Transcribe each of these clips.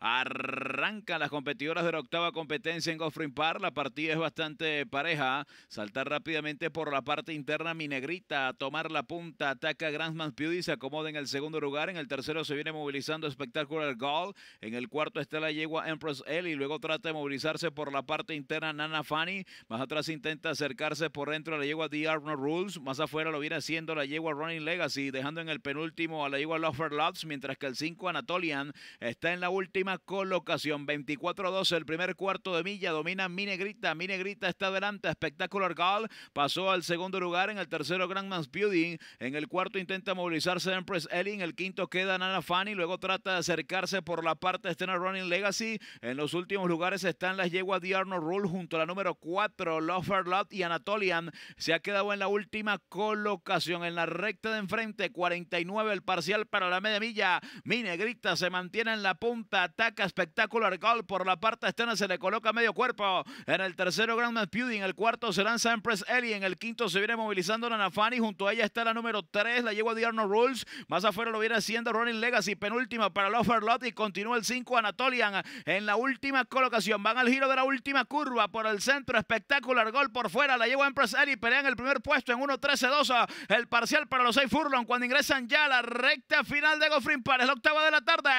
Arrancan las competidoras de la octava competencia en Golf Par. La partida es bastante pareja. Saltar rápidamente por la parte interna Minegrita a tomar la punta. Ataca Grandman Beauty. Se acomoda en el segundo lugar. En el tercero se viene movilizando Spectacular Gold, En el cuarto está la yegua Empress Ellie. Luego trata de movilizarse por la parte interna Nana Fanny. Más atrás intenta acercarse por dentro a la yegua The Arnold Rules. Más afuera lo viene haciendo la yegua Running Legacy. Dejando en el penúltimo a la yegua Lover Loves. Mientras que el 5 Anatolian está en la última colocación. 24-12, el primer cuarto de milla. Domina Minegrita. Minegrita está adelante. espectacular Gal pasó al segundo lugar. En el tercero, Grandman's Beauty. En el cuarto, intenta movilizarse Empress Ellie. En el quinto, queda Nana Fanny. Luego trata de acercarse por la parte de Stena Running Legacy. En los últimos lugares están las yeguas de Arnold Rule junto a la número 4, for Lot y Anatolian. Se ha quedado en la última colocación. En la recta de enfrente, 49 el parcial para la media milla. Minegrita se mantiene en la punta ataca espectacular gol... por la parte externa, se le coloca medio cuerpo. En el tercero, Grandman Pewdie... En el cuarto se lanza Empress Ellie. En el quinto se viene movilizando Nanafani. Junto a ella está la número 3, la yegua Diarno Rules. Más afuera lo viene haciendo Ronnie Legacy. Penúltima para Lot y continúa el 5 Anatolian. En la última colocación van al giro de la última curva por el centro. Espectacular gol por fuera. La lleva Empress Ellie. Pelean el primer puesto en 1-13-2. El parcial para los 6 Furlong. Cuando ingresan ya a la recta final de Go para Es la octava de la tarde.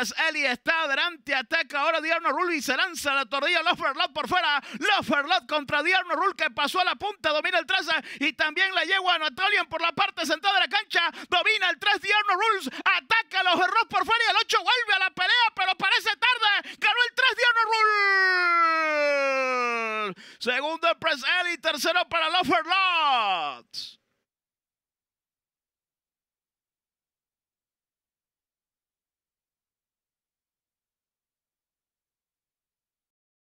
Pres Eli está adelante, ataca ahora Diarno Rule y se lanza la torrilla. Lofferlot por fuera. Lofferlot contra Diarno Rule que pasó a la punta, domina el 13 y también la yegua Anatolian por la parte sentada de la cancha. Domina el 3 Diarno Rules, ataca a los por fuera y el 8 vuelve a la pelea, pero parece tarde. Ganó el 3 Diarno Rule. Segundo Press Eli, tercero para Lofferlot.